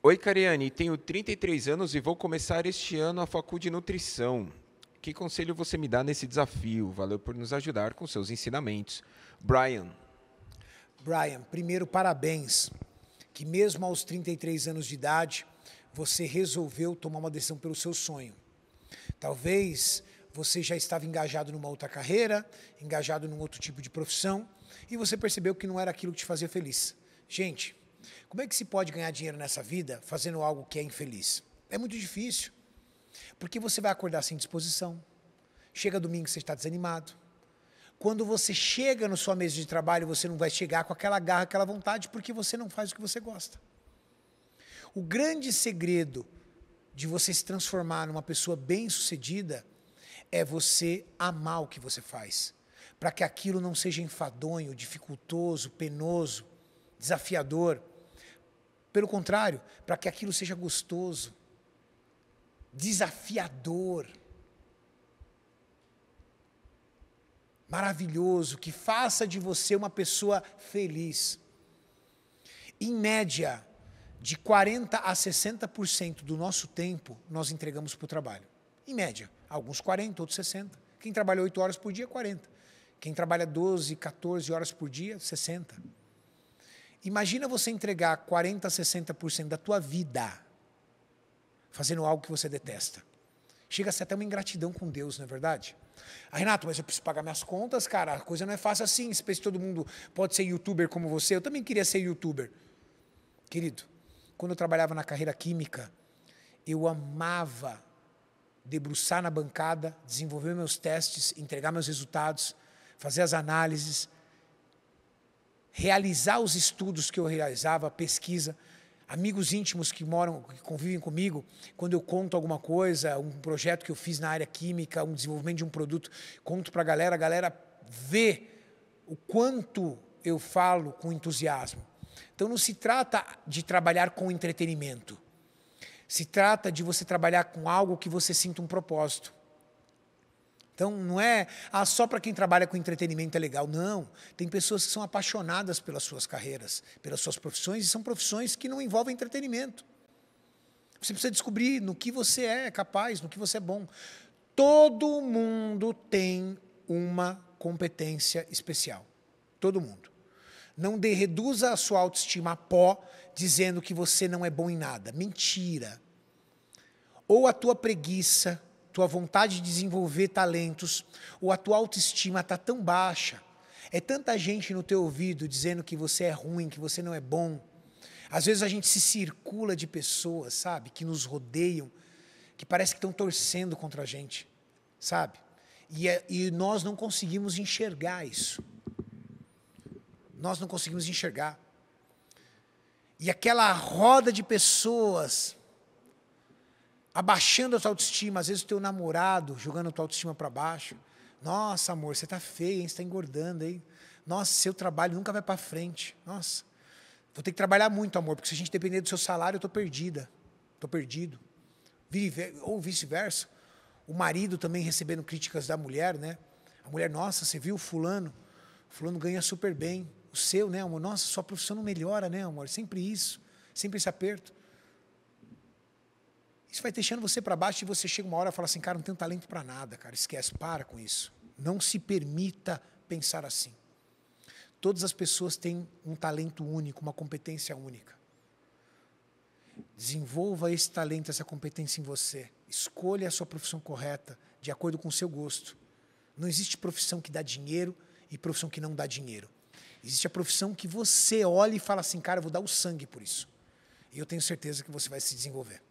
Oi, Cariane, tenho 33 anos e vou começar este ano a faculdade de Nutrição. Que conselho você me dá nesse desafio? Valeu por nos ajudar com seus ensinamentos. Brian. Brian, primeiro, parabéns. Que mesmo aos 33 anos de idade, você resolveu tomar uma decisão pelo seu sonho. Talvez você já estava engajado numa outra carreira, engajado num outro tipo de profissão, e você percebeu que não era aquilo que te fazia feliz. Gente, como é que se pode ganhar dinheiro nessa vida fazendo algo que é infeliz? É muito difícil. Porque você vai acordar sem disposição. Chega domingo, você está desanimado. Quando você chega na sua mesa de trabalho, você não vai chegar com aquela garra, aquela vontade, porque você não faz o que você gosta. O grande segredo de você se transformar numa pessoa bem-sucedida é você amar o que você faz, para que aquilo não seja enfadonho, dificultoso, penoso, desafiador. Pelo contrário, para que aquilo seja gostoso, desafiador, maravilhoso, que faça de você uma pessoa feliz. Em média, de 40% a 60% do nosso tempo nós entregamos para o trabalho. Em média, alguns 40, outros 60. Quem trabalha 8 horas por dia, 40. Quem trabalha 12, 14 horas por dia, 60. Imagina você entregar 40%, 60% da tua vida fazendo algo que você detesta. Chega a ser até uma ingratidão com Deus, não é verdade? Ah, Renato, mas eu preciso pagar minhas contas, cara. A coisa não é fácil assim. Se todo mundo pode ser youtuber como você, eu também queria ser youtuber. Querido, quando eu trabalhava na carreira química, eu amava debruçar na bancada, desenvolver meus testes, entregar meus resultados, fazer as análises, realizar os estudos que eu realizava, pesquisa. Amigos íntimos que moram, que convivem comigo, quando eu conto alguma coisa, um projeto que eu fiz na área química, um desenvolvimento de um produto, conto para a galera, a galera vê o quanto eu falo com entusiasmo. Então não se trata de trabalhar com entretenimento. Se trata de você trabalhar com algo que você sinta um propósito. Então, não é ah, só para quem trabalha com entretenimento é legal. Não. Tem pessoas que são apaixonadas pelas suas carreiras, pelas suas profissões, e são profissões que não envolvem entretenimento. Você precisa descobrir no que você é capaz, no que você é bom. Todo mundo tem uma competência especial. Todo mundo. Não de, reduza a sua autoestima a pó dizendo que você não é bom em nada. Mentira. Ou a tua preguiça, tua vontade de desenvolver talentos, ou a tua autoestima está tão baixa. É tanta gente no teu ouvido dizendo que você é ruim, que você não é bom. Às vezes a gente se circula de pessoas, sabe, que nos rodeiam, que parece que estão torcendo contra a gente, sabe? E, é, e nós não conseguimos enxergar isso. Nós não conseguimos enxergar. E aquela roda de pessoas abaixando a tua autoestima, às vezes o teu namorado jogando a tua autoestima para baixo. Nossa, amor, você está feio, Você está engordando, hein? Nossa, seu trabalho nunca vai para frente. Nossa, vou ter que trabalhar muito, amor, porque se a gente depender do seu salário, eu estou perdida. tô perdido. Ou vice-versa. O marido também recebendo críticas da mulher, né? A mulher, nossa, você viu fulano? Fulano ganha super bem. O seu, né, amor? Nossa, sua profissão não melhora, né, amor? Sempre isso. Sempre esse aperto. Isso vai deixando você para baixo e você chega uma hora e fala assim, cara, não tenho talento para nada, cara, esquece, para com isso. Não se permita pensar assim. Todas as pessoas têm um talento único, uma competência única. Desenvolva esse talento, essa competência em você. Escolha a sua profissão correta, de acordo com o seu gosto. Não existe profissão que dá dinheiro e profissão que não dá dinheiro. Existe a profissão que você olha e fala assim, cara, eu vou dar o sangue por isso. E eu tenho certeza que você vai se desenvolver.